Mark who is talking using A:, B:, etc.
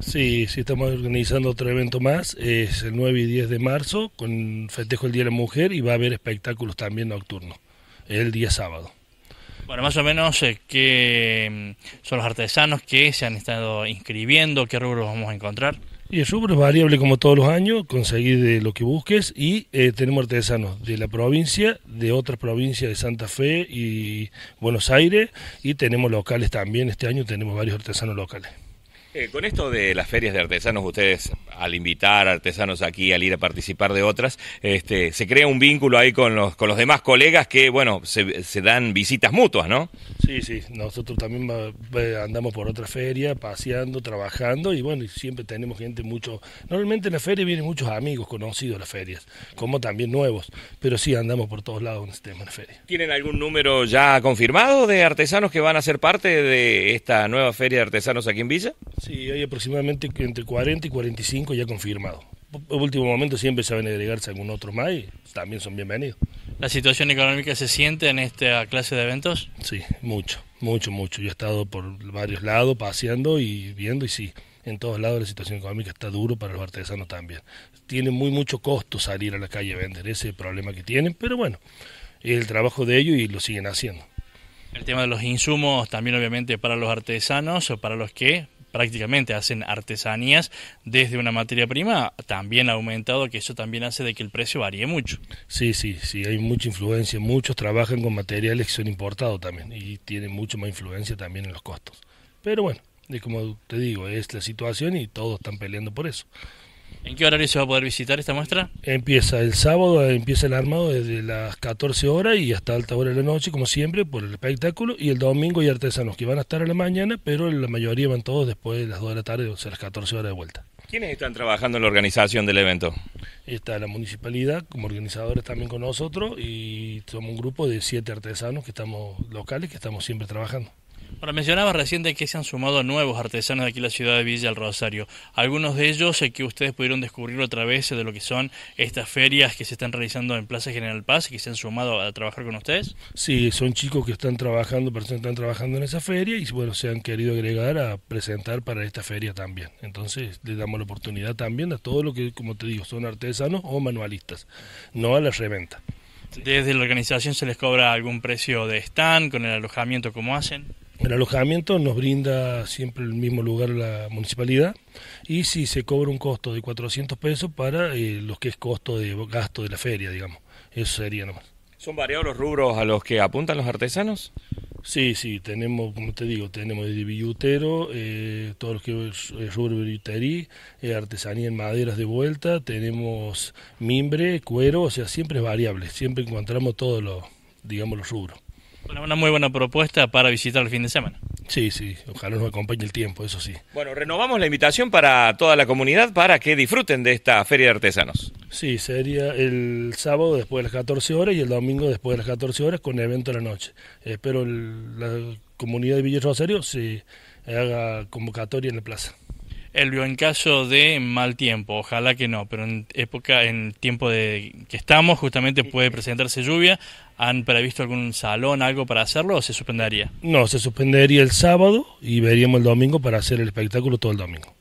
A: Sí, sí, estamos organizando otro evento más, es el 9 y 10 de marzo, con festejo el Día de la Mujer y va a haber espectáculos también nocturnos, el día sábado. Bueno,
B: más o menos, eh, ¿qué mm, son los artesanos que se han estado inscribiendo? ¿Qué
A: rubros vamos a encontrar? Y el rubro es variable como todos los años, conseguir de lo que busques y eh, tenemos artesanos de la provincia, de otras provincias de Santa Fe y Buenos Aires y tenemos locales también, este año tenemos varios artesanos locales.
C: Eh, con esto de las ferias de artesanos, ustedes al invitar artesanos aquí, al ir a participar de otras, este, se crea un vínculo ahí con los, con los demás colegas que, bueno, se, dan visitas mutuas, ¿no?
A: Sí, sí, nosotros también andamos por otra feria, paseando, trabajando y bueno, siempre tenemos gente mucho, normalmente en la feria vienen muchos amigos conocidos a las ferias, como también nuevos, pero sí andamos por todos lados en estemos tema la feria.
C: ¿Tienen algún número ya confirmado de artesanos que van a ser parte de esta nueva feria de artesanos aquí en Villa? Sí, hay aproximadamente
A: entre 40 y 45 ya confirmado. En último momento siempre saben agregarse algún otro más y también son bienvenidos.
B: ¿La situación económica se siente en esta clase de eventos?
A: Sí, mucho, mucho, mucho. Yo he estado por varios lados paseando y viendo y sí, en todos lados la situación económica está duro para los artesanos también. Tiene muy mucho costo salir a la calle a vender, ese es el problema que tienen, pero bueno, el trabajo de ellos y lo siguen haciendo.
B: El tema de los insumos también obviamente para los artesanos o para los que prácticamente hacen artesanías desde una materia prima, también ha aumentado, que eso también hace de que el precio varíe
A: mucho. Sí, sí, sí, hay mucha influencia. Muchos trabajan con materiales que son importados también y tienen mucho más influencia también en los costos. Pero bueno, es como te digo, es la situación y todos están peleando por eso.
B: ¿En qué horario se va a poder visitar esta muestra?
A: Empieza el sábado, empieza el armado desde las 14 horas y hasta alta hora de la noche, como siempre, por el espectáculo. Y el domingo hay artesanos que van a estar a la mañana, pero la mayoría van todos después de las 2 de la tarde, o sea, las 14 horas de vuelta.
C: ¿Quiénes están trabajando en la organización del evento? Está la municipalidad
A: como organizadores también con nosotros y somos un grupo de siete artesanos que estamos locales que estamos siempre trabajando.
B: Ahora, mencionaba recién de que se han sumado nuevos artesanos de aquí en la ciudad de Villa del Rosario. Algunos de ellos que ustedes pudieron descubrir a través de lo que son estas ferias que se están realizando en Plaza General Paz y que se han sumado a trabajar con ustedes.
A: Sí, son chicos que están trabajando, personas que están trabajando en esa feria y bueno, se han querido agregar a presentar para esta feria también. Entonces, les damos la oportunidad también a todo lo que, como te digo, son artesanos o manualistas, no a la reventa.
B: ¿Desde la organización se les cobra algún precio de stand con el alojamiento como hacen?
A: El alojamiento nos brinda siempre el mismo lugar la municipalidad y si se cobra un costo de 400 pesos para los eh, lo que es costo de gasto de la feria, digamos. Eso sería nomás.
C: ¿Son variados los rubros a los que apuntan los artesanos?
A: Sí, sí, tenemos, como te digo, tenemos de billutero, eh, todo que es, eh, rubro eh, artesanía en maderas de vuelta, tenemos mimbre, cuero, o sea, siempre es variable, siempre encontramos todos los, digamos, los rubros
B: una muy buena propuesta para visitar el fin de semana. Sí, sí, ojalá nos acompañe el tiempo, eso sí.
C: Bueno, renovamos la invitación para toda la comunidad para que disfruten de esta Feria de Artesanos.
A: Sí, sería el sábado después de las 14 horas y el domingo después de las 14 horas con evento de la noche. Espero la comunidad de Villa Rosario se haga convocatoria en la plaza.
B: Elvio, en caso de mal tiempo, ojalá que no, pero en época, en tiempo de que estamos, justamente puede presentarse lluvia. ¿Han previsto algún salón, algo para hacerlo o se suspendería?
A: No, se suspendería el sábado y veríamos el domingo para hacer el espectáculo todo el domingo.